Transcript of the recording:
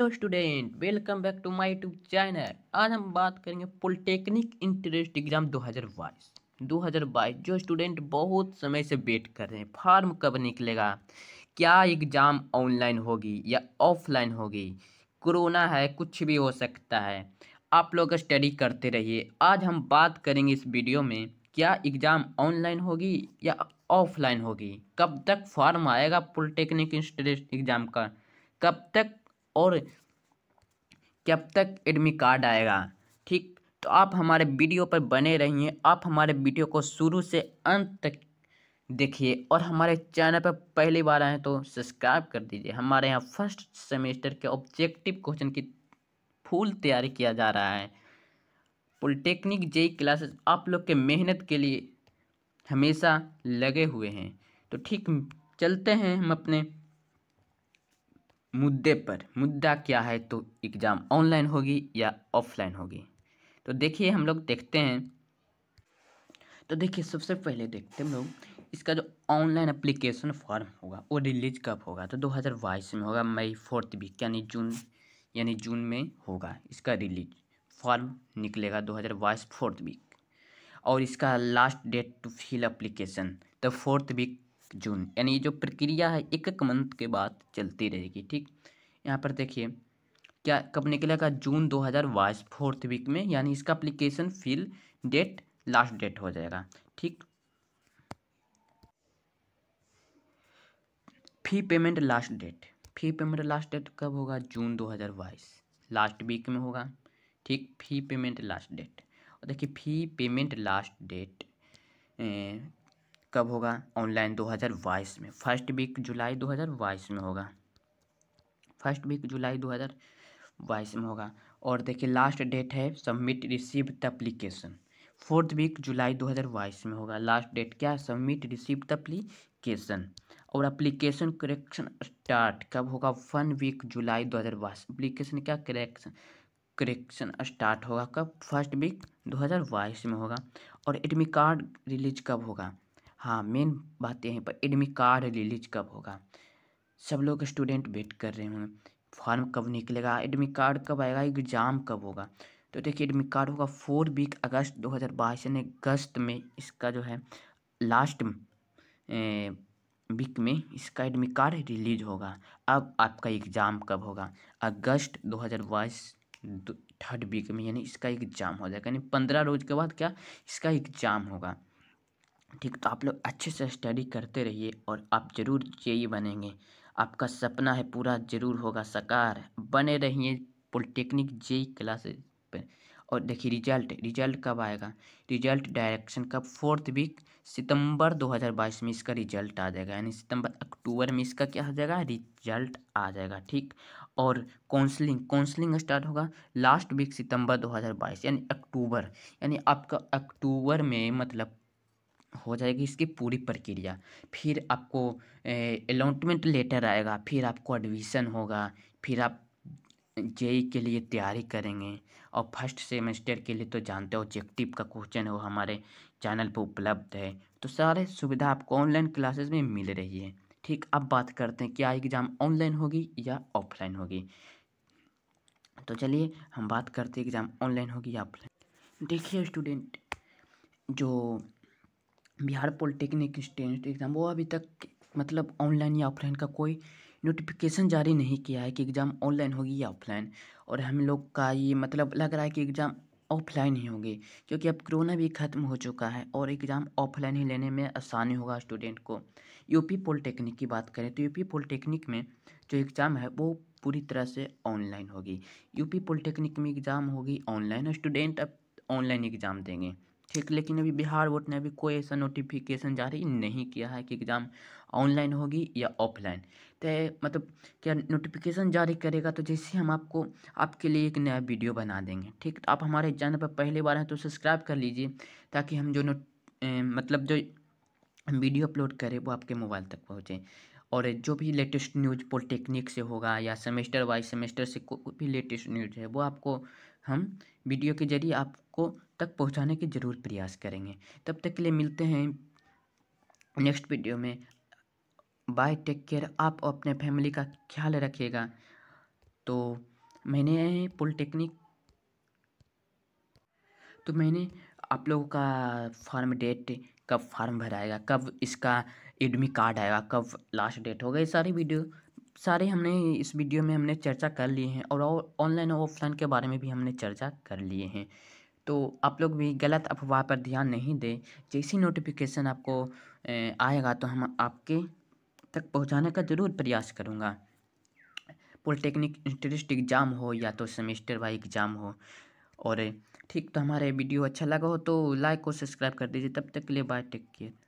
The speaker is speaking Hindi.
hello student welcome back to my YouTube channel आज हम बात करेंगे पॉलिटेक्निक इंटरेस्ट एग्ज़ाम 2022 2022 जो स्टूडेंट बहुत समय से वेट कर रहे हैं फार्म कब निकलेगा क्या एग्ज़ाम ऑनलाइन होगी या ऑफलाइन होगी कोरोना है कुछ भी हो सकता है आप लोग स्टडी करते रहिए आज हम बात करेंगे इस वीडियो में क्या एग्ज़ाम ऑनलाइन होगी या ऑफलाइन होगी कब तक फॉर्म आएगा पॉलिटेक्निक इंटरेस्ट एग्ज़ाम का कब तक और कब तक एडमिट कार्ड आएगा ठीक तो आप हमारे वीडियो पर बने रहिए आप हमारे वीडियो को शुरू से अंत तक देखिए और हमारे चैनल पर पहली बार आए तो सब्सक्राइब कर दीजिए हमारे यहाँ फर्स्ट सेमेस्टर के ऑब्जेक्टिव क्वेश्चन की फुल तैयारी किया जा रहा है पॉलिटेक्निक जेई क्लासेस आप लोग के मेहनत के लिए हमेशा लगे हुए हैं तो ठीक चलते हैं हम अपने मुद्दे पर मुद्दा क्या है तो एग्ज़ाम ऑनलाइन होगी या ऑफलाइन होगी तो देखिए हम लोग देखते हैं तो देखिए सबसे पहले देखते हम लोग इसका जो ऑनलाइन अप्लीकेशन फॉर्म होगा वो रिलीज कब होगा तो 2022 में होगा मई फोर्थ वीक यानी जून यानी जून में होगा इसका रिलीज फॉर्म निकलेगा 2022 फोर्थ वीक और इसका last date to fill application the fourth week June यानी ये जो प्रक्रिया है एक एक मंथ के बाद चलती रहेगी ठीक यहाँ पर देखिए क्या कब निकलेगा जून दो हज़ार बाईस फोर्थ वीक में यानी इसका application fill date last date हो जाएगा ठीक fee payment last date fee payment last date कब होगा जून दो हज़ार बाईस लास्ट वीक में होगा ठीक फी पेमेंट लास्ट डेट और देखिए फी पेमेंट लास्ट डेट कब होगा ऑनलाइन 2022 में फर्स्ट वीक जुलाई 2022 में होगा फर्स्ट वीक जुलाई 2022 में होगा और देखिए लास्ट डेट है submit receive the application fourth week जुलाई 2022 में होगा लास्ट डेट क्या है सबमिट रिसीव द अप्लीकेशन और अप्लीकेशन करेक्शन स्टार्ट कब होगा वन वीक जुलाई 2022 अप्लीकेशन क्या करेक्शन करेक्शन स्टार्ट होगा कब फर्स्ट वीक 2022 में होगा और एडमिट कार्ड रिलीज कब होगा हाँ मेन बात यहीं पर एडमिट कार्ड रिलीज कब होगा सब लोग स्टूडेंट वेट कर रहे होंगे फॉर्म कब निकलेगा एडमिट कार्ड कब आएगा एग्ज़ाम कब होगा तो देखिए एडमिट कार्ड होगा फोर वीक अगस्त दो हज़ार बाईस यानी अगस्त में इसका जो है लास्ट वीक में इसका एडमिट कार्ड रिलीज होगा अब आपका एग्ज़ाम कब होगा अगस्त दो हज़ार बाईस थर्ड वीक में यानी इसका एग्ज़ाम हो जाएगा यानी पंद्रह रोज के बाद क्या इसका एग्ज़ाम होगा ठीक तो आप लोग अच्छे से स्टडी करते रहिए और आप ज़रूर जे e बनेंगे आपका सपना है पूरा ज़रूर होगा साकार बने रहिए पॉलिटेक्निक जेई क्लासेस पर और देखिए रिजल्ट रिजल्ट कब आएगा रिजल्ट डायरेक्शन कब फोर्थ वीक सितंबर 2022 में इसका रिजल्ट आ जाएगा यानी सितंबर अक्टूबर में इसका क्या हो जाएगा रिजल्ट आ जाएगा ठीक और काउंसलिंग काउंसलिंग स्टार्ट होगा लास्ट वीक सितंबर 2022 यानी अक्टूबर यानी आपका अक्टूबर में मतलब हो जाएगी इसकी पूरी प्रक्रिया फिर आपको अलॉटमेंट लेटर आएगा फिर आपको एडमिशन होगा फिर आप जेई e के लिए तैयारी करेंगे और फर्स्ट सेमेस्टर के लिए तो जानते हो ऑब्जेक्टिव का क्वेश्चन है वो हमारे चैनल पर उपलब्ध है तो सारे सुविधा आपको ऑनलाइन क्लासेस में मिल रही है ठीक अब बात करते हैं क्या एग्ज़ाम ऑनलाइन होगी या ऑफलाइन होगी तो चलिए हम बात करते हैं एग्ज़ाम ऑनलाइन होगी या ऑफलाइन देखिए स्टूडेंट जो बिहार पॉलिटेक्निक स्टेट एग्ज़ाम वो अभी तक मतलब ऑनलाइन या ऑफलाइन का कोई नोटिफिकेशन जारी नहीं किया है कि एग्ज़ाम ऑनलाइन होगी या ऑफलाइन और हम लोग का ये मतलब लग रहा है कि एग्ज़ाम ऑफलाइन ही होंगे क्योंकि अब कोरोना भी ख़त्म हो चुका है और एग्ज़ाम ऑफलाइन ही लेने में आसानी होगा स्टूडेंट को यूपी पॉलिटेक्निक की बात करें तो यूपी पॉलिटेक्निक में जो एग्ज़ाम है वो पूरी तरह से ऑनलाइन होगी यूपी पॉलिटेक्निक में एग्ज़ाम होगी ऑनलाइन और स्टूडेंट अब ऑनलाइन एग्ज़ाम देंगे ठीक लेकिन अभी बिहार बोर्ड ने अभी कोई ऐसा नोटिफिकेशन जारी नहीं किया है कि एग्ज़ाम ऑनलाइन होगी या ऑफलाइन तो मतलब क्या नोटिफिकेशन जारी करेगा तो जैसे हम आपको आपके लिए एक नया वीडियो बना देंगे ठीक तो आप हमारे चैनल पर पहली बार हैं तो सब्सक्राइब कर लीजिए ताकि हम जो नोट ए, मतलब जो वीडियो अपलोड करें वो आपके मोबाइल तक पहुँचें और जो भी लेटेस्ट न्यूज पॉलिटेक्निक से होगा या सेमेस्टर वाइज सेमेस्टर से कोई भी लेटेस्ट न्यूज है वो आपको हम वीडियो के जरिए आपको तक पहुंचाने के ज़रूर प्रयास करेंगे तब तक के लिए मिलते हैं नेक्स्ट वीडियो में बाय टेक केयर आप अपने फैमिली का ख्याल रखिएगा तो मैंने पॉलिटेक्निक तो मैंने आप लोगों का फॉर्म डेट कब फॉर्म भराएगा कब इसका एडमी कार्ड आएगा कब लास्ट डेट होगा ये सारी वीडियो सारे हमने इस वीडियो में हमने चर्चा कर लिए हैं और ऑनलाइन और ऑफलाइन के बारे में भी हमने चर्चा कर लिए हैं तो आप लोग भी गलत अफवाह पर ध्यान नहीं दें जैसी नोटिफिकेशन आपको आएगा तो हम आपके तक पहुंचाने का ज़रूर प्रयास करूंगा पॉलिटेक्निक इंटरेस्ट एग्ज़ाम हो या तो सेमेस्टर वाई एग्ज़ाम हो और ठीक तो हमारा वीडियो अच्छा लगा हो तो लाइक और सब्सक्राइब कर दीजिए तब तक के लिए बाय टेक केयर